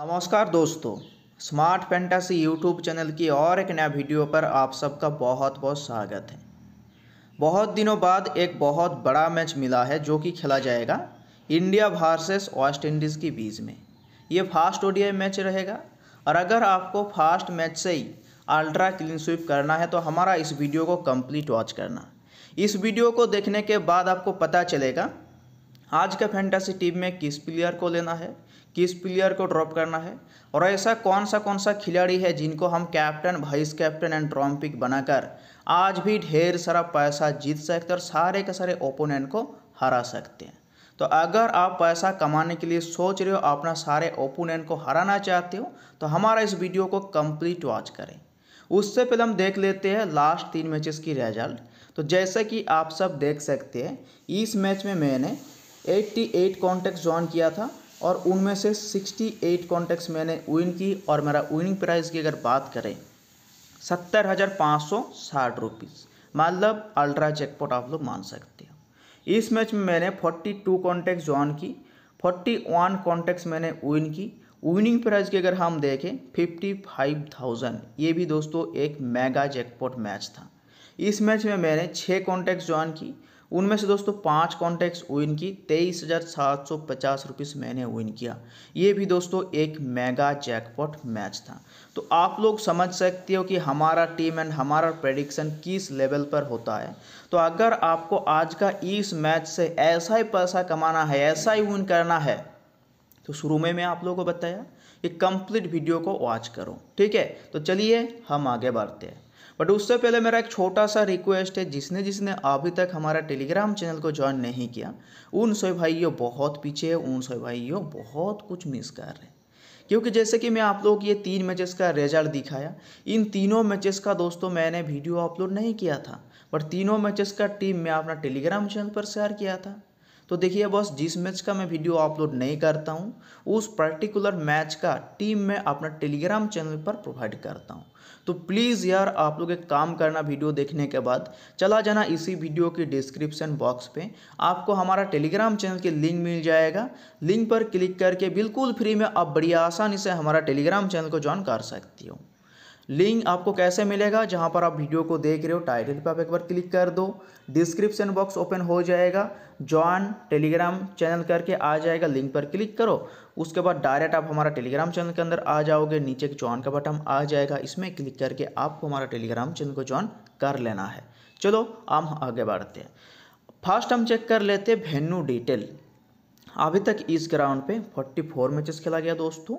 नमस्कार दोस्तों smart fantasy YouTube channel की और एक नया वीडियो पर आप सबका बहुत बहुत स्वागत है बहुत दिनों बाद एक बहुत बड़ा मैच मिला है जो कि खेला जाएगा इंडिया वर्सेस वेस्ट इंडीज़ के बीच में ये फास्ट ओडीआई मैच रहेगा और अगर आपको फास्ट मैच से ही अल्ट्रा क्लीन स्वीप करना है तो हमारा इस वीडियो को कम्प्लीट वॉच करना इस वीडियो को देखने के बाद आपको पता चलेगा आज का फैंटासी टीम में किस प्लेयर को लेना है किस प्लेयर को ड्रॉप करना है और ऐसा कौन सा कौन सा खिलाड़ी है जिनको हम कैप्टन वाइस कैप्टन एंड ड्रॉम पिक बनाकर आज भी ढेर सारा पैसा जीत सकते और सारे के सारे ओपोनेंट को हरा सकते हैं तो अगर आप पैसा कमाने के लिए सोच रहे हो अपना सारे ओपोनेंट को हराना चाहते हो तो हमारा इस वीडियो को कंप्लीट वॉच करें उससे पहले हम देख लेते हैं लास्ट तीन मैचेस की रिजल्ट तो जैसा कि आप सब देख सकते हैं इस मैच में मैंने 88 कॉन्टैक्ट ज्वाइन किया था और उनमें से 68 कॉन्टैक्ट्स मैंने विन की और मेरा विनिंग प्राइस की अगर बात करें सत्तर हज़ार पाँच सौ साठ रुपीज़ मतलब अल्ट्रा जैकपॉट आप लोग मान सकते हो इस मैच में मैंने 42 कॉन्टैक्ट ज्वाइन की 41 कॉन्टैक्ट्स मैंने विन की विनिंग प्राइस की अगर हम देखें फिफ्टी थाउजेंड ये भी दोस्तों एक मेगा जैकपॉट मैच था इस मैच में मैंने छः कॉन्टैक्ट ज्वाइन की उनमें से दोस्तों पाँच कॉन्टैक्ट्स विन की तेईस हज़ार सात सौ पचास रुपीज़ मैंने विन किया ये भी दोस्तों एक मेगा जैकपॉट मैच था तो आप लोग समझ सकते हो कि हमारा टीम एंड हमारा प्रेडिक्शन किस लेवल पर होता है तो अगर आपको आज का इस मैच से ऐसा ही पैसा कमाना है ऐसा ही विन करना है तो शुरू में मैं आप लोगों को बताया कि कंप्लीट वीडियो को वॉच करो ठीक है तो चलिए हम आगे बढ़ते हैं बट उससे पहले मेरा एक छोटा सा रिक्वेस्ट है जिसने जिसने अभी तक हमारा टेलीग्राम चैनल को ज्वाइन नहीं किया उन सोए भाइयों बहुत पीछे उन सोए भाइयों बहुत कुछ मिस कर रहे हैं क्योंकि जैसे कि मैं आप लोग ये तीन मैचेस का रिजल्ट दिखाया इन तीनों मैचेस का दोस्तों मैंने वीडियो अपलोड नहीं किया था बट तीनों मैचेस का टीम मैं अपना टेलीग्राम चैनल पर शेयर किया था तो देखिए बॉस जिस मैच का मैं वीडियो अपलोड नहीं करता हूँ उस पर्टिकुलर मैच का टीम मैं अपना टेलीग्राम चैनल पर प्रोवाइड करता हूँ तो प्लीज़ यार आप लोग एक काम करना वीडियो देखने के बाद चला जाना इसी वीडियो के डिस्क्रिप्शन बॉक्स पे आपको हमारा टेलीग्राम चैनल की लिंक मिल जाएगा लिंक पर क्लिक करके बिल्कुल फ्री में आप बड़ी आसानी से हमारा टेलीग्राम चैनल को ज्वाइन कर सकती हो लिंक आपको कैसे मिलेगा जहाँ पर आप वीडियो को देख रहे हो टाइटल पर आप एक बार क्लिक कर दो डिस्क्रिप्शन बॉक्स ओपन हो जाएगा जॉन टेलीग्राम चैनल करके आ जाएगा लिंक पर क्लिक करो उसके बाद डायरेक्ट आप हमारा टेलीग्राम चैनल के अंदर आ जाओगे नीचे जॉन का बटन आ जाएगा इसमें क्लिक करके आपको हमारा टेलीग्राम चैनल को ज्वाइन कर लेना है चलो हम आगे बढ़ते हैं फर्स्ट हम चेक कर लेते हैं वेन्यू डिटेल अभी तक इस ग्राउंड पे 44 मैचेस खेला गया दोस्तों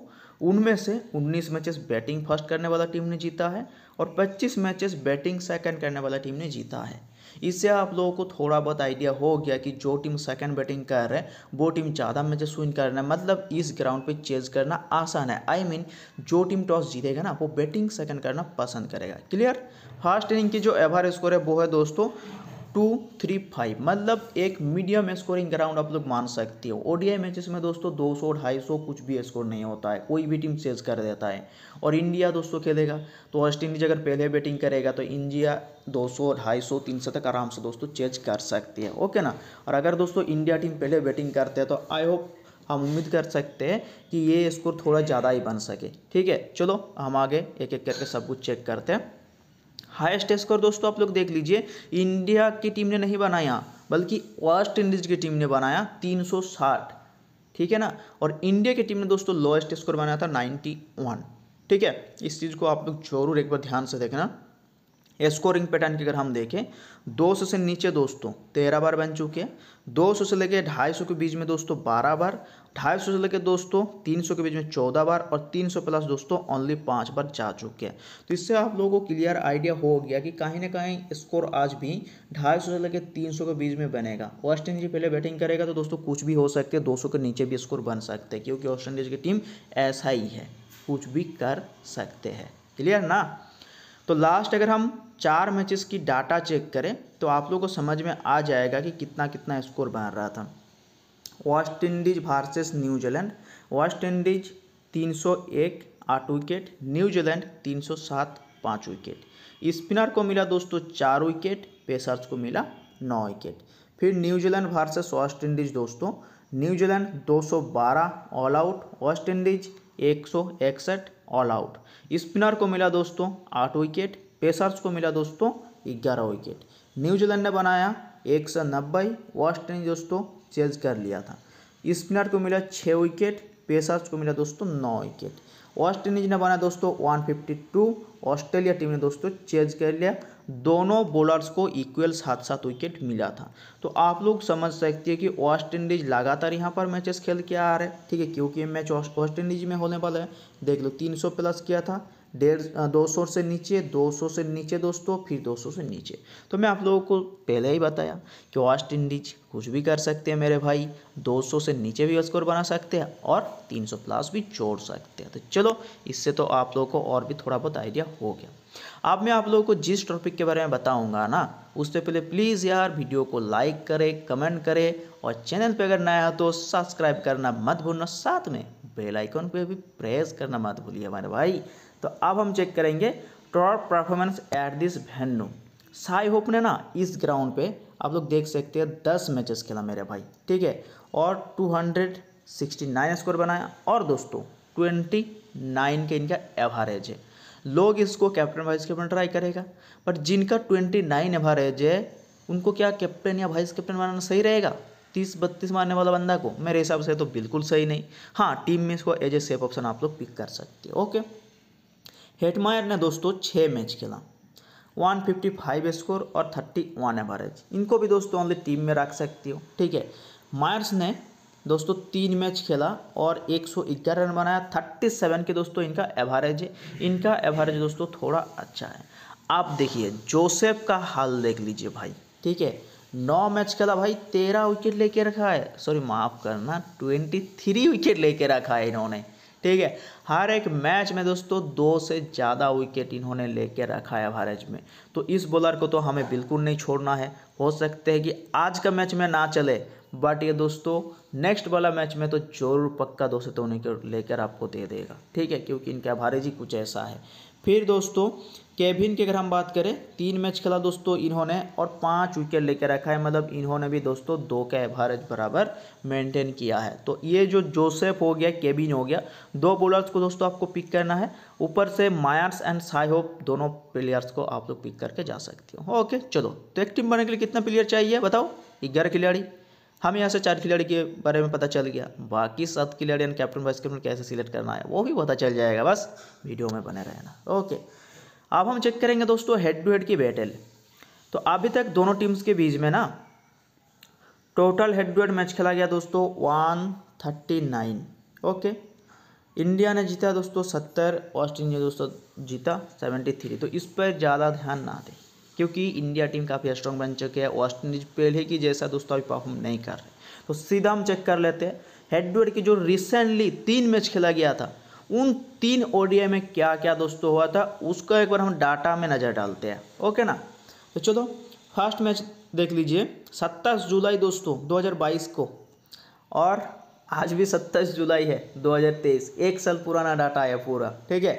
उनमें से 19 मैचेस बैटिंग फर्स्ट करने वाला टीम ने जीता है और 25 मैचेस बैटिंग सेकंड करने वाला टीम ने जीता है इससे आप लोगों को थोड़ा बहुत आइडिया हो गया कि जो टीम सेकंड बैटिंग कर रहे हैं वो टीम ज़्यादा मैचेस विन कर रहे हैं मतलब इस ग्राउंड पे चेज करना आसान है आई I मीन mean, जो टीम टॉस जीतेगा ना वो बैटिंग सेकंड करना पसंद करेगा क्लियर फर्स्ट इनिंग की जो एवरेज स्कोर है वो है दोस्तों टू थ्री फाइव मतलब एक मीडियम स्कोरिंग ग्राउंड आप लोग मान सकते हो ओडीआई मैचेस में दोस्तों दो सौ ढाई सौ कुछ भी स्कोर नहीं होता है कोई भी टीम चेज कर देता है और इंडिया दोस्तों खेलेगा तो वेस्ट इंडीज अगर पहले बैटिंग करेगा तो इंडिया दो सौ ढाई सौ तीन सौ तक आराम से दोस्तों चेज कर सकती है ओके ना और अगर दोस्तों इंडिया टीम पहले बैटिंग करते हैं तो आई होप हम उम्मीद कर सकते हैं कि ये स्कोर थोड़ा ज़्यादा ही बन सके ठीक है चलो हम आगे एक एक करके सब कुछ चेक करते हैं हाईएस्ट स्कोर दोस्तों आप लोग देख लीजिए इंडिया की टीम ने नहीं बनाया बल्कि वेस्ट इंडीज़ की टीम ने बनाया 360 ठीक है ना और इंडिया की टीम ने दोस्तों लोएस्ट स्कोर बनाया था 91 ठीक है इस चीज़ को आप लोग जरूर एक बार ध्यान से देखना स्कोरिंग पैटर्न की अगर हम देखें 200 से नीचे दोस्तों तेरह बार बन चुके हैं 200 से लेके 250 के बीच में दोस्तों बारह बार ढाई सौ से लेकर दोस्तों तीन सौ के बीच में चौदह बार और तीन सौ प्लस दोस्तों ओनली पाँच बार जा चुके हैं तो इससे आप लोगों को क्लियर आइडिया हो गया कि कहीं ना कहीं स्कोर आज भी ढाई सौ से लेकर तीन सौ के बीच में बनेगा वेस्ट इंडीज पहले बैटिंग करेगा तो दोस्तों कुछ भी हो सकते हैं दो सौ के नीचे भी स्कोर बन सकते हैं क्योंकि वेस्ट इंडीज की टीम ऐसा ही है कुछ भी कर सकते हैं क्लियर ना तो लास्ट अगर हम चार मैचेस की डाटा चेक करें तो आप लोगों को समझ में आ जाएगा कि कितना कितना स्कोर बन रहा था West Indies versus New Zealand West Indies 301 आठ विकेट न्यूजीलैंड 307 पाँच विकेट स्पिनर को मिला दोस्तों चार विकेट पेसर्स को मिला नौ विकेट फिर न्यूजीलैंड वर्सेस वेस्ट इंडीज दोस्तों New Zealand 212 all out West Indies एक ऑल आउट स्पिनर को मिला दोस्तों आठ विकेट पेसर्स को मिला दोस्तों ग्यारह विकेट न्यूजीलैंड ने बनाया एक सौ नब्बे वेस्ट इंडीज दोस्तों चेंज कर लिया था स्पिनर को मिला छः विकेट पेसर्स को मिला दोस्तों नौ विकेट वेस्ट इंडीज ने बनाया दोस्तों 152 ऑस्ट्रेलिया टीम ने दोस्तों चेंज कर लिया दोनों बॉलर्स को इक्वल सात सात विकेट मिला था तो आप लोग समझ सकते हैं कि वेस्ट इंडीज लगातार यहाँ पर मैचेस खेल के आ रहे हैं ठीक है क्योंकि मैच वेस्ट इंडीज में होने वाला है देख लो 300 प्लस किया था डेढ़ दो सौ से नीचे दो सौ से नीचे दोस्तों फिर दो सौ से नीचे तो मैं आप लोगों को पहले ही बताया कि वेस्ट इंडीज कुछ भी कर सकते हैं मेरे भाई दो सौ से नीचे भी स्कोर बना सकते हैं और तीन सौ प्लस भी जोड़ सकते हैं तो चलो इससे तो आप लोगों को और भी थोड़ा बहुत आइडिया हो गया अब मैं आप लोगों को जिस टॉपिक के बारे में बताऊँगा ना उससे पहले प्लीज़ यार वीडियो को लाइक करें कमेंट करें और चैनल पर अगर नया हो तो सब्सक्राइब करना मत भूलना साथ में बेल पर भी प्रेस करना मत भूलिए हमारे भाई तो अब हम चेक करेंगे top performance at this venue Shai Hope ने ना इस ग्राउंड पे आप लोग देख सकते हैं दस मैचेस खेला मेरे भाई ठीक है और 269 स्कोर बनाया और दोस्तों 29 के इनका एवरेज है लोग इसको कैप्टन वाइस कैप्टन ट्राई करेगा बट जिनका 29 एवरेज है उनको क्या कैप्टन या वाइस कैप्टन बनाना सही रहेगा तीस बत्तीस मारने वाला बंदा को मेरे हिसाब से तो बिल्कुल सही नहीं हाँ टीम में इसको एज ए सेफ ऑप्शन आप लोग पिक कर सकते ओके हेटमायर ने दोस्तों छः मैच खेला 155 स्कोर और 31 एवरेज इनको भी दोस्तों ओनली टीम में रख सकती हो ठीक है मायर्स ने दोस्तों तीन मैच खेला और 111 रन बनाया 37 के दोस्तों इनका एवरेज है इनका एवरेज दोस्तों थोड़ा अच्छा है आप देखिए जोसेफ का हाल देख लीजिए भाई ठीक है नौ मैच खेला भाई तेरह विकेट लेके रखा है सॉरी माफ़ करना ट्वेंटी थ्री विकेट लेके रखा है इन्होंने ठीक है हर एक मैच में दोस्तों दो से ज़्यादा विकेट इन्होंने लेके रखा है भारत में तो इस बॉलर को तो हमें बिल्कुल नहीं छोड़ना है हो सकते है कि आज का मैच में ना चले बट ये दोस्तों नेक्स्ट वाला मैच में तो जरूर पक्का दो से तो उन्हें लेकर आपको दे देगा ठीक है क्योंकि इनका भारत जी कुछ ऐसा है फिर दोस्तों केविन की अगर हम बात करें तीन मैच खेला दोस्तों इन्होंने और पांच विकेट लेकर रखा है मतलब इन्होंने भी दोस्तों दो का एवरेज बराबर मेंटेन किया है तो ये जो जोसेफ हो गया केविन हो गया दो बॉलर्स को दोस्तों आपको पिक करना है ऊपर से मायर्स एंड साई होप दोनों प्लेयर्स को आप लोग पिक करके जा सकते हो ओके चलो तो एक टीम बनने के लिए कितना प्लेयर चाहिए बताओ ग्यारह खिलाड़ी हमें यहाँ से चार खिलाड़ी के बारे में पता चल गया बाकी सात खिलाड़ी यानी कैप्टन वाइस कैप्टन कैसे सिलेक्ट करना है वो भी पता चल जाएगा बस वीडियो में बने रहना ओके अब हम चेक करेंगे दोस्तों हेड टू हेड की बैटल तो अभी तक दोनों टीम्स के बीच में ना total head to head match खेला गया दोस्तों one thirty nine okay India ने जीता दोस्तों सत्तर वेस्ट इंडीज दोस्तों जीता सेवेंटी थ्री तो इस पर ज़्यादा ध्यान ना दें क्योंकि इंडिया टीम काफ़ी स्ट्रॉन्ग बन चुकी है वेस्ट इंडीज पहले की जैसा दोस्तों अभी परफॉर्म नहीं कर रहे तो सीधा हम चेक कर लेते हैं हेडवर्ड की जो रिसेंटली तीन मैच खेला गया था उन तीन ओडीआई में क्या क्या दोस्तों हुआ था उसका एक बार हम डाटा में नज़र डालते हैं ओके ना तो चलो फर्स्ट मैच देख लीजिए सत्ताईस जुलाई दोस्तों 2022 को और आज भी सत्ताईस जुलाई है 2023 एक साल पुराना डाटा है पूरा ठीक है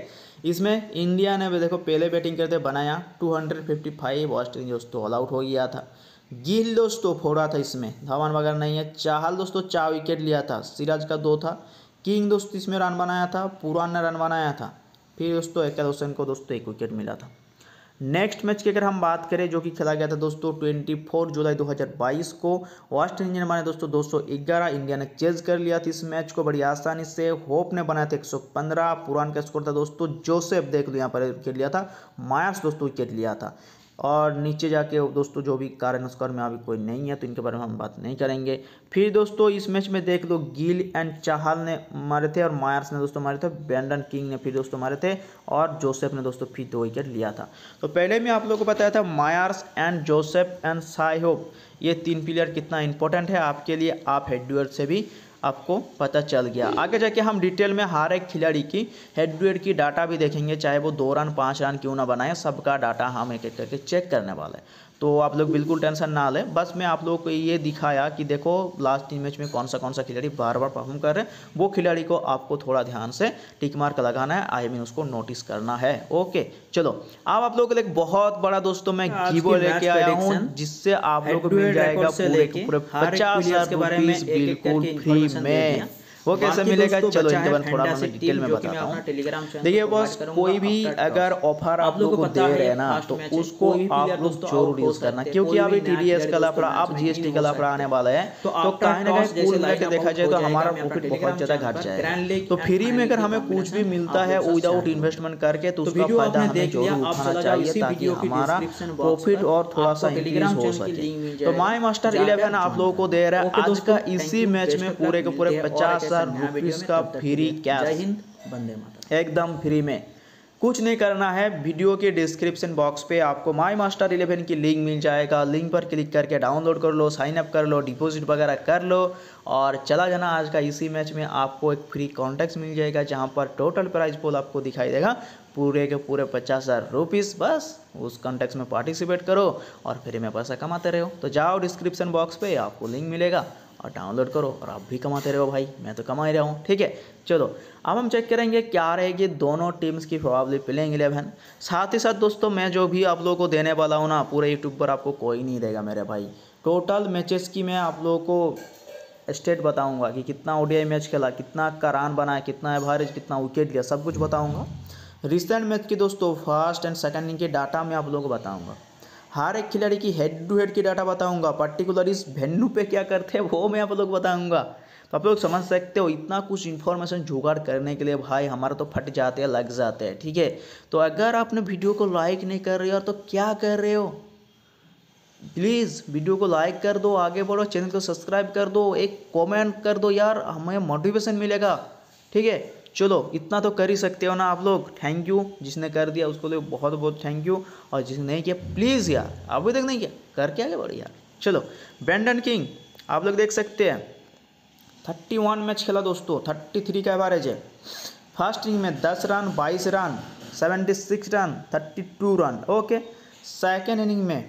इसमें इंडिया ने देखो पहले बैटिंग करते बनाया 255 वेस्ट इंडीज दोस्तों ऑल आउट हो गया था गिल दोस्तों फोड़ा था इसमें धवन वगैरह नहीं है चाहल दोस्तों चार विकेट लिया था सिराज का दो था किंग दोस्तों इसमें रन बनाया था पुरान ने रन बनाया था फिर दोस्तों एक दोस्तों को दोस्तों एक विकेट मिला था नेक्स्ट मैच की अगर हम बात करें जो कि खेला गया था दोस्तों 24 जुलाई 2022 को वेस्ट ने माने दोस्तों 211 इंडिया ने चेज कर लिया था इस मैच को बड़ी आसानी से होप ने बनाया था 115 पुरान का स्कोर था दोस्तों जोसेफ देख लो यहाँ पर विकेट लिया था मायर्स दोस्तों विकेट लिया था और नीचे जाके दोस्तों जो भी कारण स्कोर में अभी कोई नहीं है तो इनके बारे में हम बात नहीं करेंगे फिर दोस्तों इस मैच में देख लो गिल एंड चाहल ने मारे थे और मायर्स ने दोस्तों मारे थे बैंडन किंग ने फिर दोस्तों मारे थे और जोसेफ ने दोस्तों फिर दो विकेट लिया था तो पहले मैं आप लोगों को बताया था Mayers and Joseph and Shai Hope ये तीन प्लेयर कितना इंपॉर्टेंट है आपके लिए आप हेड से भी आपको पता चल गया आगे जाके हम डिटेल में हर एक खिलाड़ी की हेड टू हेड की डाटा भी देखेंगे चाहे वो दो रन पाँच रन क्यों ना बनाए सबका डाटा हम एक एक करके चेक करने वाले हैं तो आप लोग बिल्कुल टेंशन ना लें बस मैं आप लोगों को ये दिखाया कि देखो लास्ट तीन मैच में कौन सा कौन सा खिलाड़ी बार बार परफॉर्म कर रहे हैं वो खिलाड़ी को आपको थोड़ा ध्यान से टिक मार्क लगाना है आई मीन उसको नोटिस करना है ओके चलो अब आप लोगों के लिए बहुत बड़ा दोस्तों मैं गिवो लेके आया हूँ जिससे आप लोग मिल जाएगा पूरे पूरे पचास हजार के बारे में बिल्कुल फ्री में वो कैसे मिलेगा चलो इनके बारे में थोड़ा मैं डिटेल में बताता हूँ देखिए बॉस कोई भी अगर ऑफर आप लोग को दे रहे हैं ना तो उसको आप लोग जरूर यूज करना क्योंकि अभी टी डी एस का जी एस जीएसटी का लफड़ा आने वाला है तो कहीं ना कहीं देखा जाए तो हमारा प्रॉफिट बहुत ज्यादा घट जाएगा तो फ्री में अगर हमें कुछ भी मिलता है विदाउट इन्वेस्टमेंट करके तो, तो उसका फायदा हमें जरूर उठाना चाहिए ताकि हमारा प्रॉफिट और थोड़ा सा इंक्रीज हो सके तो माई मास्टर इलेवन आप लोगों को दे रहा है आज का इसी मैच में पूरे के पूरे पचास हजार रुपीज़ का फ्री कैश जय हिंद वंदे माता एकदम फ्री में कुछ नहीं करना है वीडियो के डिस्क्रिप्शन बॉक्स पे आपको माई मास्टर इलेवन की लिंक मिल जाएगा लिंक पर क्लिक करके डाउनलोड कर लो साइन अप कर लो डिपॉजिट वगैरह कर लो और चला जाना आज का इसी मैच में आपको एक फ्री कॉन्टैक्ट मिल जाएगा जहां पर टोटल प्राइस पोल आपको दिखाई देगा पूरे के पूरे पचास हज़ार रुपीज़ बस उस कॉन्टैक्ट में पार्टिसिपेट करो और फ्री में पैसा कमाते रहो तो जाओ डिस्क्रिप्शन बॉक्स पर आपको लिंक मिलेगा और डाउनलोड करो और आप भी कमाते रहो भाई मैं तो कमा ही रहा हूँ ठीक है चलो अब हम चेक करेंगे क्या रहेगी दोनों टीम्स की प्रॉब्ली प्लेइंग इलेवन साथ ही साथ दोस्तों मैं जो भी आप लोगों को देने वाला हूँ ना पूरे यूट्यूब पर आपको कोई नहीं देगा मेरे भाई टोटल मैचेस की मैं आप लोगों को स्टेट बताऊँगा कि कितना ओडीआई मैच खेला कितना का रन बनाया कितना एवरेज कितना विकेट लिया सब कुछ बताऊँगा रिसेंट मैच की दोस्तों फर्स्ट एंड सेकेंड इनके डाटा मैं आप लोगों को बताऊँगा हर एक खिलाड़ी की हेड टू हेड की डाटा बताऊंगा पर्टिकुलर इस वेन्यू पे क्या करते हैं वो मैं आप लोग बताऊंगा तो आप लोग समझ सकते हो इतना कुछ इन्फॉर्मेशन जुगाड़ करने के लिए भाई हमारा तो फट जाते हैं लग जाते हैं ठीक है तो अगर आपने वीडियो को लाइक नहीं कर रहे हो तो क्या कर रहे हो प्लीज़ वीडियो को लाइक कर दो आगे बढ़ो चैनल को सब्सक्राइब कर दो एक कमेंट कर दो यार हमें मोटिवेशन मिलेगा ठीक है चलो इतना तो कर ही सकते हो ना आप लोग थैंक यू जिसने कर दिया उसको लिए बहुत बहुत थैंक यू और जिसने नहीं किया प्लीज़ यार भी तक नहीं किया करके आगे बढ़ो यार चलो बैंडन किंग आप लोग देख सकते हैं थर्टी वन मैच खेला दोस्तों थर्टी थ्री का एवरेज है फर्स्ट इनिंग में दस रन बाईस run seventy six run thirty two run okay second inning में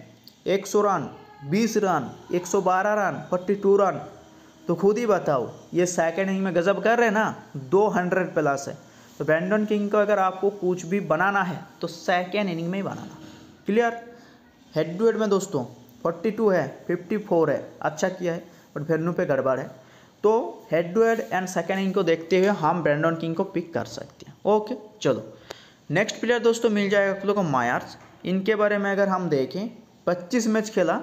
एक सौ रन बीस रन एक सौ बारह रन फोर्टी टू रन तो खुद ही बताओ ये सेकेंड इनिंग में गजब कर रहे हैं ना दो हंड्रेड प्लस है तो ब्रैंडन किंग को अगर आपको कुछ भी बनाना है तो सेकेंड इनिंग में ही बनाना क्लियर हेड टू हेड में दोस्तों 42 है 54 है अच्छा किया है बट नू पे गड़बड़ है तो head to head and second inning को देखते हुए हम ब्रैंडन किंग को पिक कर सकते हैं ओके चलो नेक्स्ट प्लेयर दोस्तों मिल जाएगा आप लोग को मायार्स इनके बारे में अगर हम देखें पच्चीस मैच खेला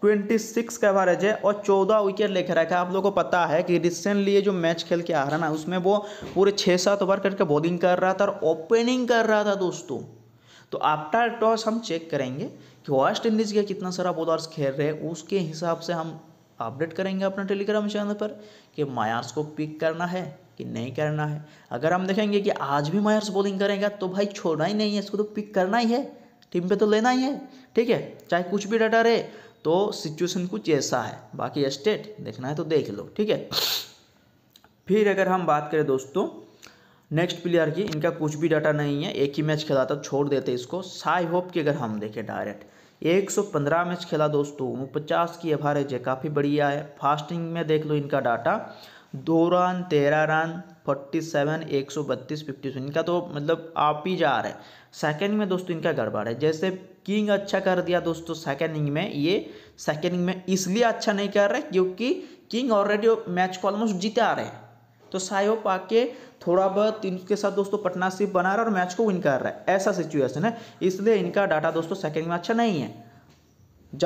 ट्वेंटी सिक्स का एवरेज है और चौदह विकेट लेकर रखा है आप लोगों को पता है कि रिसेंटली ये जो मैच खेल के आ रहा ना उसमें वो पूरे छः सात ओवर करके बॉलिंग कर रहा था और ओपनिंग कर रहा था दोस्तों तो आफ्टर टॉस हम चेक करेंगे कि वेस्ट इंडीज़ के कितना सारा बॉलर्स खेल रहे हैं उसके हिसाब से हम अपडेट करेंगे अपना टेलीग्राम चैनल पर कि मायार्स को पिक करना है कि नहीं करना है अगर हम देखेंगे कि आज भी मायर्स बॉलिंग करेगा तो भाई छोड़ना ही नहीं है इसको तो पिक करना ही है टीम पे तो लेना ही है ठीक है चाहे कुछ भी डाटा रहे तो सिचुएशन कुछ ऐसा है बाकी स्टेट देखना है तो देख लो ठीक है फिर अगर हम बात करें दोस्तों नेक्स्ट प्लेयर की इनका कुछ भी डाटा नहीं है एक ही मैच खेला था छोड़ देते इसको साई होप की अगर हम देखें डायरेक्ट 115 मैच खेला दोस्तों उनपचास की एवरेज है काफ़ी बढ़िया है फास्टिंग में देख लो इनका डाटा दो रन तेरह रन फोर्टी सेवन एक सौ बत्तीस फिफ्टी सेवन इनका तो मतलब आप ही जा रहे हैं सेकेंडिंग में दोस्तों इनका गड़बड़ है जैसे किंग अच्छा कर दिया दोस्तों सेकेंडिंग में ये सेकेंडिंग में इसलिए अच्छा नहीं कर रहे क्योंकि किंग ऑलरेडी मैच को ऑलमोस्ट जीता रहे हैं तो साहो पाके थोड़ा बहुत इनके साथ दोस्तों पटना पार्टनरशिप बना रहा और मैच को विन कर रहा है ऐसा सिचुएशन है इसलिए इनका डाटा दोस्तों सेकेंड में अच्छा नहीं है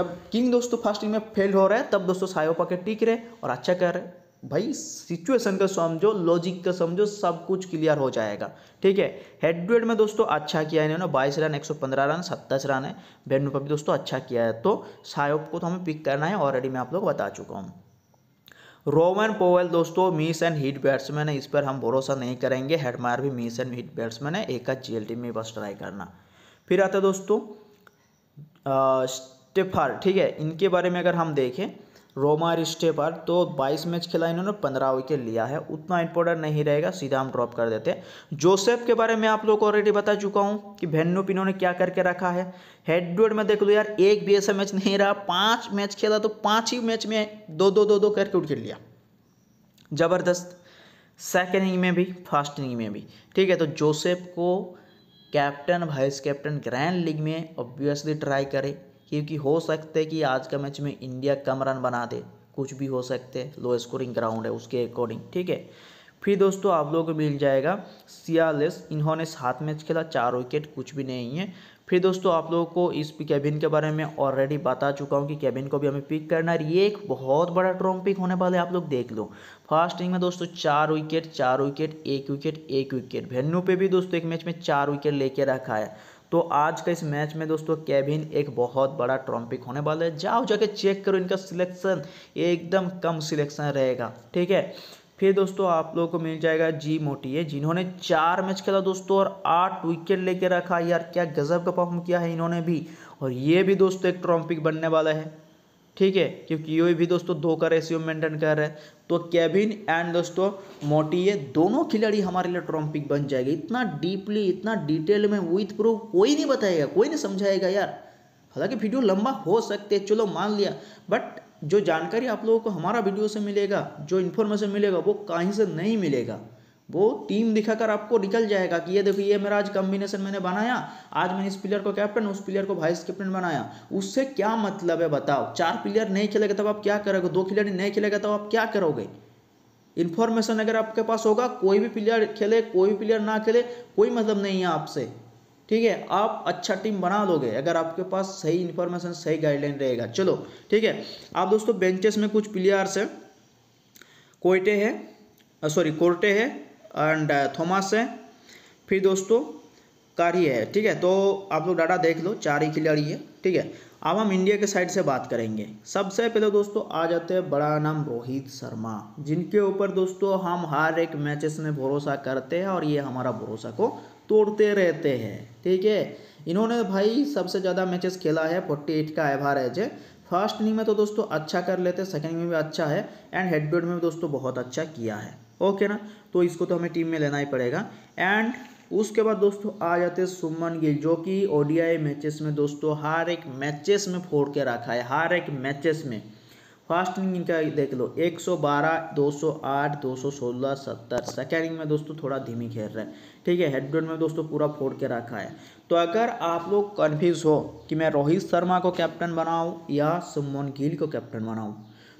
जब किंग दोस्तों फर्स्ट में फेल हो रहा है तब दोस्तों साहो पाके टिक रहे और अच्छा कर रहे भाई सिचुएशन का समझो लॉजिक का समझो सब कुछ क्लियर हो जाएगा ठीक है हेड टू हेड में दोस्तों अच्छा किया है इन्होंने बाईस रन एक सौ पंद्रह रन सत्ताईस रन है बेन पर भी दोस्तों अच्छा किया है तो साहब को तो हमें पिक करना है ऑलरेडी मैं आप लोग बता चुका हूँ रोमन पोवेल दोस्तों मिस एंड हिट बैट्समैन है इस पर हम भरोसा नहीं करेंगे हेडमायर भी मिस एंड हिट बैट्समैन है एक का जीएलटी में बस ट्राई करना फिर आता है दोस्तों स्टेफर ठीक है इनके बारे में अगर हम देखें रोमा रिश्ते पर तो 22 मैच खेला इन्होंने 15 विकेट लिया है उतना इंपॉर्टेंट नहीं रहेगा सीधा हम ड्रॉप कर देते हैं जोसेफ के बारे में आप लोग को ऑलरेडी बता चुका हूँ कि भेन्नूप इन्होंने क्या करके रखा है हेड में देख लो यार एक भी ऐसा मैच नहीं रहा पाँच मैच खेला तो पाँच ही मैच में दो दो दो दो करके विकेट लिया ज़बरदस्त सेकेंड इनिंग में भी फर्स्ट इनिंग में भी ठीक है तो जोसेफ को captain vice captain grand league में ऑब्वियसली ट्राई करें क्योंकि हो सकते है कि आज का मैच में इंडिया कम रन बना दे कुछ भी हो सकते हैं लो स्कोरिंग ग्राउंड है उसके अकॉर्डिंग ठीक है फिर दोस्तों आप लोगों को मिल जाएगा सियालेस इन्होंने सात मैच खेला चार विकेट कुछ भी नहीं है फिर दोस्तों आप लोगों को इस कैबिन के बारे में ऑलरेडी बता चुका हूं कि कैबिन को भी हमें पिक करना है ये एक बहुत बड़ा ट्रॉन्ग पिक होने वाले आप लोग देख लो फर्स्ट इनिंग में दोस्तों चार विकेट चार विकेट एक विकेट एक विकेट वेन्यू पे भी दोस्तों एक मैच में चार विकेट लेके रखा है तो आज का इस मैच में दोस्तों केविन एक बहुत बड़ा ट्रॉम्पिक होने वाला है जाओ जाके चेक करो इनका सिलेक्शन एकदम कम सिलेक्शन रहेगा ठीक है फिर दोस्तों आप लोगों को मिल जाएगा जी मोटी है जिन्होंने चार मैच खेला दोस्तों और आठ विकेट लेके रखा यार क्या गजब का परफॉर्म किया है इन्होंने भी और ये भी दोस्तों एक ट्रॉम्पिक बनने वाला है ठीक है क्योंकि ये भी दोस्तों दो का रेशियो मेंटेन कर रहे हैं तो केविन एंड दोस्तों मोटी ये दोनों खिलाड़ी हमारे लिए ट्रम्पिक बन जाएगी इतना डीपली इतना डिटेल में विथ प्रूफ कोई नहीं बताएगा कोई नहीं समझाएगा यार हालांकि वीडियो लंबा हो सकते है चलो मान लिया बट जो जानकारी आप लोगों को हमारा वीडियो से मिलेगा जो इन्फॉर्मेशन मिलेगा वो कहीं से नहीं मिलेगा वो टीम दिखाकर आपको निकल जाएगा कि ये देखो ये मेरा आज कॉम्बिनेशन मैंने बनाया आज मैंने इस प्लेयर को कैप्टन उस प्लेयर को वाइस कैप्टन बनाया उससे क्या मतलब है बताओ चार प्लेयर नहीं खेलेगा तब आप क्या करोगे दो खिलाड़ी नहीं खेलेगा तब आप क्या करोगे इन्फॉर्मेशन अगर आपके पास होगा कोई भी प्लेयर खेले कोई भी प्लेयर ना खेले कोई मतलब नहीं है आपसे ठीक है आप अच्छा टीम बना लोगे अगर आपके पास सही इन्फॉर्मेशन सही गाइडलाइन रहेगा चलो ठीक है आप दोस्तों बेंचेस में कुछ प्लेयर्स हैं कोयटे है सॉरी कोर्टे है एंड थॉमस uh, है फिर दोस्तों कारी है ठीक है तो आप लोग डाटा देख लो चार ही खिलाड़ी है ठीक है अब हम इंडिया के साइड से बात करेंगे सबसे पहले दोस्तों आ जाते हैं बड़ा नाम रोहित शर्मा जिनके ऊपर दोस्तों हम हर एक मैचेस में भरोसा करते हैं और ये हमारा भरोसा को तोड़ते रहते हैं ठीक है इन्होंने भाई सबसे ज़्यादा मैचेस खेला है फोर्टी एट का एवरेज है फर्स्ट इनिंग में तो दोस्तों अच्छा कर लेते हैं सेकेंड इनिंग में भी अच्छा है एंड हेडबेड में भी दोस्तों बहुत अच्छा किया है ओके ना तो इसको तो हमें टीम में लेना ही पड़ेगा एंड उसके बाद दोस्तों आ जाते हैं सुमन गिल जो कि ओडीआई मैचेस में दोस्तों हर एक मैचेस में फोड़ के रखा है हर एक मैचेस में फास्ट इनिंग इनका देख लो 112, 208, 216, 70 सेकेंड इनिंग में दोस्तों थोड़ा धीमी खेल रहा है ठीक है हेड में दोस्तों पूरा फोड़ के रखा है तो अगर आप लोग कन्फ्यूज़ हो कि मैं रोहित शर्मा को कैप्टन बनाऊँ या सुमन गिल को कैप्टन बनाऊँ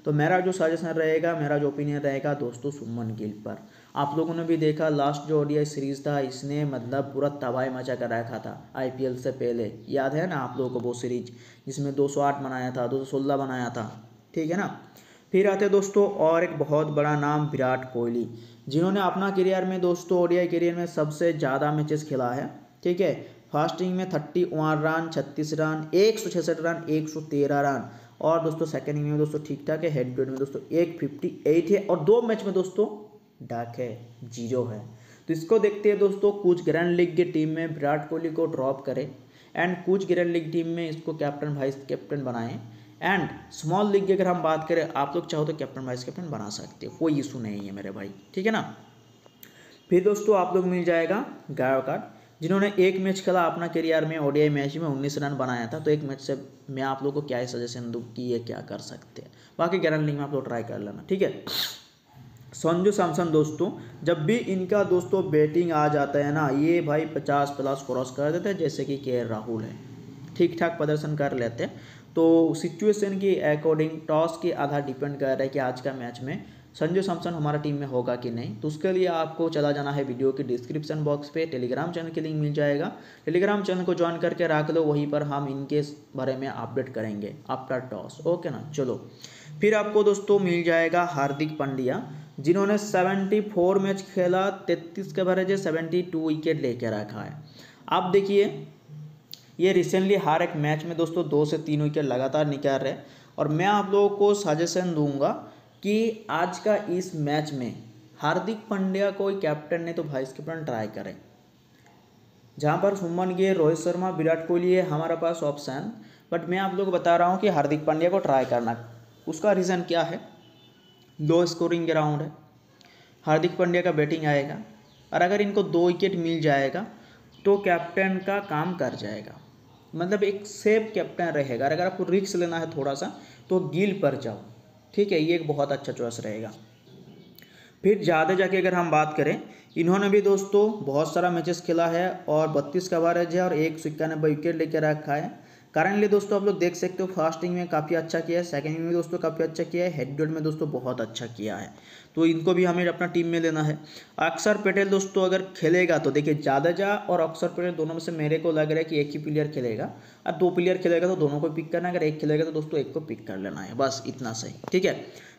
तो मेरा जो सजेशन रहेगा मेरा जो ओपिनियन रहेगा दोस्तों सुमन गिल पर आप लोगों ने भी देखा लास्ट जो ओडीआई सीरीज था इसने मतलब पूरा तबाही मचा कर रखा था आईपीएल से पहले याद है ना आप लोगों को वो सीरीज जिसमें 208 बनाया था 216 बनाया था ठीक है ना फिर आते दोस्तों और एक बहुत बड़ा नाम विराट कोहली जिन्होंने अपना करियर में दोस्तों ओडीआई करियर में सबसे ज़्यादा मैचेस खेला है ठीक है फास्टिंग में थर्टी रन छत्तीस रन एक रन एक रन और दोस्तों सेकेंड इनिंग में दोस्तों ठीक ठाक है हेड में दोस्तों एक फिफ्टी एट है और दो मैच में दोस्तों डाक है जीरो है तो इसको देखते हैं दोस्तों कुछ ग्रैंड लीग की टीम में विराट कोहली को ड्रॉप करें एंड कुछ ग्रैंड लीग टीम में इसको कैप्टन वाइस कैप्टन बनाएं एंड स्मॉल लीग की अगर हम बात करें आप लोग चाहो तो कैप्टन वाइस कैप्टन बना सकते हो कोई इशू नहीं है मेरे भाई ठीक है ना फिर दोस्तों आप लोग मिल जाएगा गायो कार्ड जिन्होंने एक मैच खेला अपना करियर में ओडीआई मैच में उन्नीस रन बनाया था तो एक मैच से मैं आप लोग को क्या ही सजेशन दूँ कि ये क्या कर सकते हैं बाकी ग्यारह लिंग में आप लोग ट्राई कर लेना ठीक है संजू सैमसन दोस्तों जब भी इनका दोस्तों बैटिंग आ जाता है ना ये भाई पचास प्लस क्रॉस कर देते हैं जैसे कि के राहुल है ठीक ठाक प्रदर्शन कर लेते हैं तो सिचुएशन के अकॉर्डिंग टॉस के आधार डिपेंड कर रहा है कि आज का मैच में संजू सैमसन हमारा टीम में होगा कि नहीं तो उसके लिए आपको चला जाना है वीडियो के डिस्क्रिप्शन बॉक्स पे टेलीग्राम चैनल के लिंक मिल जाएगा टेलीग्राम चैनल को ज्वाइन करके रख लो वहीं पर हम इनके बारे में अपडेट करेंगे आपका टॉस ओके ना चलो फिर आपको दोस्तों मिल जाएगा हार्दिक पांड्या जिन्होंने फोर मैच खेला तैतीस के सेवेंटी टू विकेट लेके रखा है आप देखिए ये रिसेंटली हर एक मैच में दोस्तों दो से तीन विकेट लगातार निकाल रहे और मैं आप लोगों को सजेशन दूंगा कि आज का इस मैच में हार्दिक पांड्या को कैप्टन ने तो वाइस कैप्टन ट्राई करें जहाँ पर सुमन गिर रोहित शर्मा विराट कोहली है हमारे पास ऑप्शन बट मैं आप लोग बता रहा हूँ कि हार्दिक पांड्या को ट्राई करना उसका रीज़न क्या है लो स्कोरिंग ग्राउंड है हार्दिक पांड्या का बैटिंग आएगा और अगर इनको दो विकेट मिल जाएगा तो कैप्टन का काम कर जाएगा मतलब एक सेफ कैप्टन रहेगा अगर आपको रिक्स लेना है थोड़ा सा तो गिल पर जाओ ठीक है ये एक बहुत अच्छा चॉइस रहेगा फिर ज़्यादा जाके अगर हम बात करें इन्होंने भी दोस्तों बहुत सारा मैचेस खेला है और बत्तीस का एवरेज है और एक सौ इक्यानबे विकेट लेकर रखा है करंटली दोस्तों आप लोग देख सकते हो फास्टिंग में काफ़ी अच्छा किया है सेकेंड में दोस्तों काफ़ी अच्छा किया है हेड में दोस्तों बहुत अच्छा किया है तो इनको भी हमें अपना टीम में लेना है अक्षर पटेल दोस्तों अगर खेलेगा तो देखिए जादेजा और अक्षर पटेल दोनों में से मेरे को लग रहा है कि एक ही प्लेयर खेलेगा और दो प्लेयर खेलेगा तो दोनों को पिक करना है अगर एक खेलेगा तो दोस्तों एक को पिक कर लेना है बस इतना सही ठीक है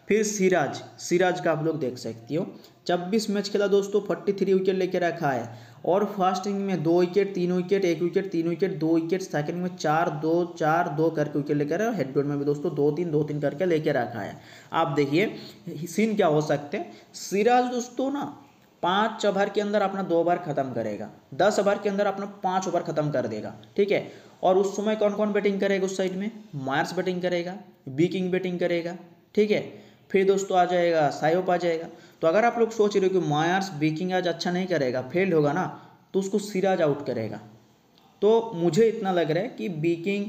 फिर सिराज सिराज का आप लोग देख सकती हो छब्बीस मैच खेला दोस्तों फोर्टी थ्री विकेट लेके रखा है और फर्स्ट इनिंग में दो विकेट तीन विकेट एक विकेट तीन विकेट दो विकेट सेकंड में चार दो चार दो करके विकेट लेकर और हेड में भी दोस्तों दो तीन दो तीन करके लेके रखा है आप देखिए सीन क्या हो सकते हैं सिराज दोस्तों ना पाँच ओवर के अंदर अपना दो ओवर खत्म करेगा दस ओवर के अंदर अपना पाँच ओवर खत्म कर देगा ठीक है और उस समय कौन कौन बैटिंग करेगा उस साइड में मार्स बैटिंग करेगा बी किंग बैटिंग करेगा ठीक है फिर दोस्तों आ जाएगा सायोप आ जाएगा तो अगर आप लोग सोच रहे हो कि मायर्स बेकिंग आज अच्छा नहीं करेगा फेल्ड होगा ना तो उसको सिराज आउट करेगा तो मुझे इतना लग रहा है कि बीकिंग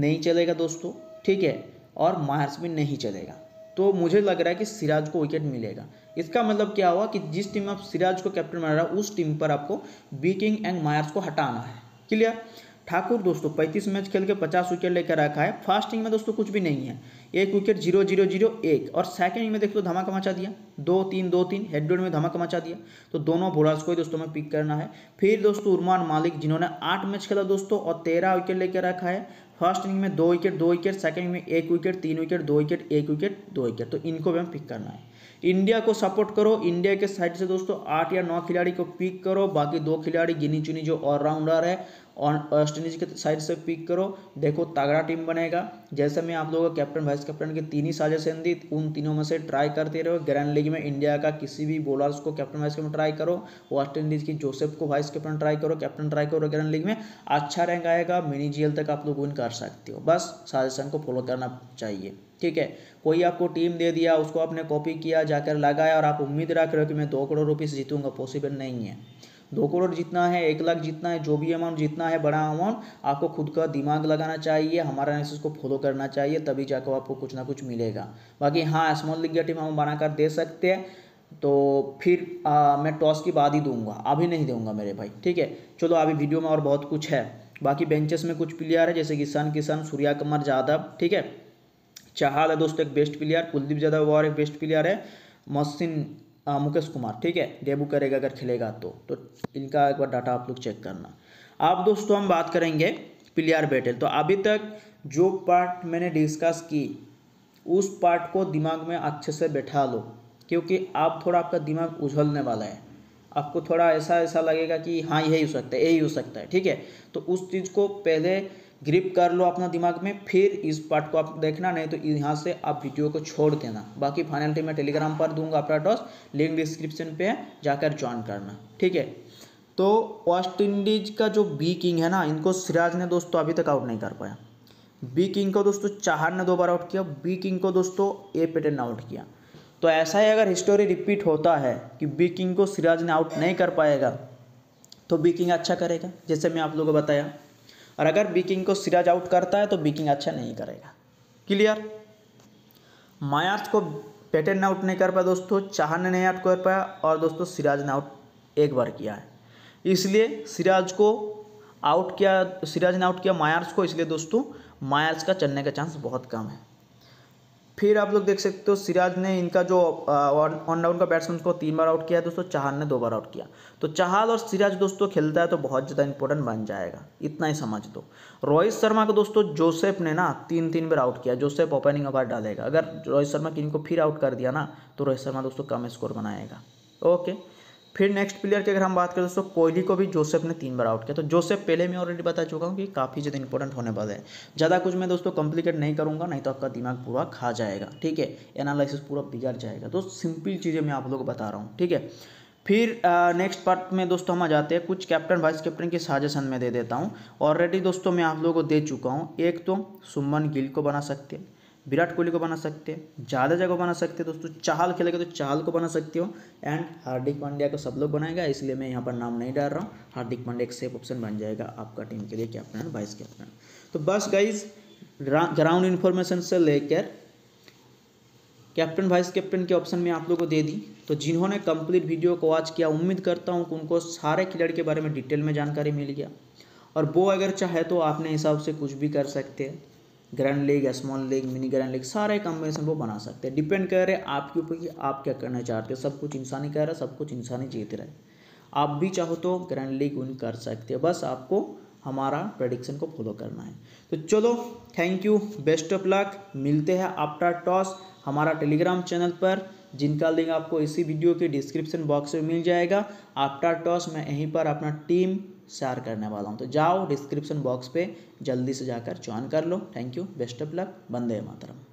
नहीं चलेगा दोस्तों ठीक है और मायर्स भी नहीं चलेगा तो मुझे लग रहा है कि सिराज को विकेट मिलेगा इसका मतलब क्या हुआ कि जिस टीम में आप सिराज को कैप्टन बना रहा उस टीम पर आपको बीकिंग एंड मायर्स को हटाना है क्लियर ठाकुर दोस्तों 35 मैच खेल के 50 विकेट लेकर रखा है फास्टिंग में दोस्तों कुछ भी नहीं है एक विकेट जीरो जीरो जीरो एक और सेकंड इनिंग में देखो तो धमाका मचा दिया दो तीन दो तीन हेड में धमाका मचा दिया तो दोनों बोलर्स को ही दोस्तों में पिक करना है फिर दोस्तों उर्मान मालिक जिन्होंने आठ मैच खेला दोस्तों और तेरह विकेट लेकर रखा है फर्स्ट इनिंग में दो विकेट दो विकेट सेकंड इनिंग में एक विकेट तीन विकेट दो विकेट एक विकेट दो विकेट तो इनको भी हम पिक करना है इंडिया को सपोर्ट करो इंडिया के साइड से दोस्तों आठ या नौ खिलाड़ी को पिक करो बाकी दो खिलाड़ी गिनी चुनी जो ऑलराउंडर है और वेस्ट इंडीज के साइड से पिक करो देखो तगड़ा टीम बनेगा जैसे मैं आप लोगों को कैप्टन वाइस कैप्टन की तीन ही सजेशन दी उन तीनों में से ट्राई करते रहो ग्रैंड लीग में इंडिया का किसी भी बॉलर्स को कैप्टन वाइस कैप्टन ट्राई करो वेस्ट इंडीज की जोसेफ को वाइस कैप्टन ट्राई करो कैप्टन ट्राई करो ग्रैंड लीग में अच्छा रैंक आएगा मिनी जी तक आप लोग विन कर सकते हो बस सजेशन को फॉलो करना चाहिए ठीक है कोई आपको टीम दे दिया उसको आपने कॉपी किया जाकर लगाया और आप उम्मीद रख रहे हो कि मैं दो करोड़ रुपये से जीतूंगा पॉसिबल नहीं है दो करोड़ जितना है एक लाख जितना है जो भी अमाउंट जितना है बड़ा अमाउंट आपको खुद का दिमाग लगाना चाहिए हमारा एनालिसिस को फॉलो करना चाहिए तभी जाकर आपको कुछ ना कुछ मिलेगा बाकी हाँ स्मॉल लीग टीम हम बनाकर दे सकते हैं तो फिर आ, मैं टॉस की बाद ही दूंगा अभी नहीं दूंगा मेरे भाई ठीक है चलो अभी वीडियो में और बहुत कुछ है बाकी बेंचेस में कुछ प्लेयर है जैसे किसान किसान सूर्या कुमार यादव ठीक है चाहल है दोस्तों एक बेस्ट प्लेयर कुलदीप यादव और एक बेस्ट प्लेयर है मोहसिन आ, मुकेश कुमार ठीक है डेब्यू करेगा अगर खेलेगा तो तो इनका एक बार डाटा आप लोग चेक करना अब दोस्तों हम बात करेंगे प्लेयर बैटल तो अभी तक जो पार्ट मैंने डिस्कस की उस पार्ट को दिमाग में अच्छे से बैठा लो क्योंकि आप थोड़ा आपका दिमाग उझलने वाला है आपको थोड़ा ऐसा ऐसा लगेगा कि हाँ यही हो सकता है यही हो सकता है ठीक है तो उस चीज़ को पहले ग्रिप कर लो अपना दिमाग में फिर इस पार्ट को आप देखना नहीं तो यहाँ से आप वीडियो को छोड़ देना बाकी फाइनल मैं टेलीग्राम पर दूंगा अपना डॉस लिंक डिस्क्रिप्शन पे जाकर ज्वाइन करना ठीक है तो वेस्ट इंडीज का जो बी किंग है ना इनको सिराज ने दोस्तों अभी तक आउट नहीं कर पाया बी किंग को दोस्तों चाहर ने दो बार आउट किया बी किंग को दोस्तों ए पेटे ने आउट किया तो ऐसा ही अगर हिस्टोरी रिपीट होता है कि बी किंग को सिराज ने आउट नहीं कर पाएगा तो बी किंग अच्छा करेगा जैसे मैं आप लोगों को बताया और अगर बीकिंग को सिराज आउट करता है तो बीकिंग अच्छा नहीं करेगा क्लियर मायार्थ को ने आउट नहीं कर पाया दोस्तों चाहन ने नहीं आउट कर पाया और दोस्तों सिराज ने आउट एक बार किया है इसलिए सिराज को आउट किया सिराज ने आउट किया मायार्स को इसलिए दोस्तों मायार्स का चलने का चांस बहुत कम है फिर आप लोग देख सकते हो सिराज ने इनका जो ऑन डाउन का बैट्समैन को तीन बार आउट किया है दोस्तों चाहल ने दो बार आउट किया तो चाहल और सिराज दोस्तों खेलता है तो बहुत ज़्यादा इंपॉर्टेंट बन जाएगा इतना ही समझ दो रोहित शर्मा को दोस्तों जोसेफ ने ना तीन तीन बार आउट किया जोसेफ ओपनिंग ओवर डालेगा अगर रोहित शर्मा किन को फिर आउट कर दिया ना तो रोहित शर्मा दोस्तों कम स्कोर बनाएगा ओके फिर नेक्स्ट प्लेयर की अगर हम बात करें दोस्तों कोहली को भी जोसेफ ने तीन बार आउट किया तो जोसेफ पहले मैं ऑलरेडी बता चुका हूँ कि काफ़ी ज़्यादा इंपॉर्टेंट होने वाला है ज़्यादा कुछ मैं दोस्तों कॉम्प्लिकेट नहीं करूँगा नहीं तो आपका दिमाग पूरा खा जाएगा ठीक है एनालिसिस पूरा बिगड़ जाएगा तो सिंपल चीज़ें मैं आप लोग को बता रहा हूँ ठीक है फिर नेक्स्ट पार्ट में दोस्तों हम आ जाते हैं कुछ कैप्टन वाइस कैप्टन के साजेशन में दे देता हूँ ऑलरेडी दोस्तों मैं आप लोगों को दे चुका हूँ एक तो सुमन गिल को बना सकते हैं विराट कोहली को बना सकते हैं ज्यादा जगह बना सकते हैं दोस्तों चाहल खेलेगा तो चाहल को बना सकते हो एंड हार्दिक पांड्या को सब लोग बनाएगा इसलिए मैं यहाँ पर नाम नहीं डाल रहा हूँ हार्दिक पांड्या एक सेफ ऑप्शन बन जाएगा आपका टीम के लिए कैप्टन वाइस कैप्टन तो बस गाइज ग्राउंड इन्फॉर्मेशन से लेकर कैप्टन वाइस कैप्टन के ऑप्शन में आप लोगों को दे दी तो जिन्होंने कंप्लीट वीडियो को वॉच किया उम्मीद करता हूँ कि उनको सारे खिलाड़ी के बारे में डिटेल में जानकारी मिल गया और वो अगर चाहे तो आपने हिसाब से कुछ भी कर सकते हैं grand league small league mini grand league सारे कॉम्बिनेशन वो बना सकते हैं डिपेंड कर रहे हैं आपके ऊपर कि आप क्या करना चाहते हो सब कुछ इंसान ही कह रहा है सब कुछ इंसान ही जीत रहा है आप भी चाहो तो ग्रैंड लीग विन कर सकते हो बस आपको हमारा प्रडिक्शन को फॉलो करना है तो चलो thank you best of luck मिलते हैं आफ्टर टॉस हमारा टेलीग्राम चैनल पर जिनका लिंक आपको इसी वीडियो के डिस्क्रिप्शन बॉक्स में मिल जाएगा आफ्टर टॉस मैं यहीं पर अपना टीम शेयर करने वाला हूँ तो जाओ डिस्क्रिप्शन बॉक्स पे जल्दी से जाकर ज्वाइन कर लो thank you best of luck बंदे मातरम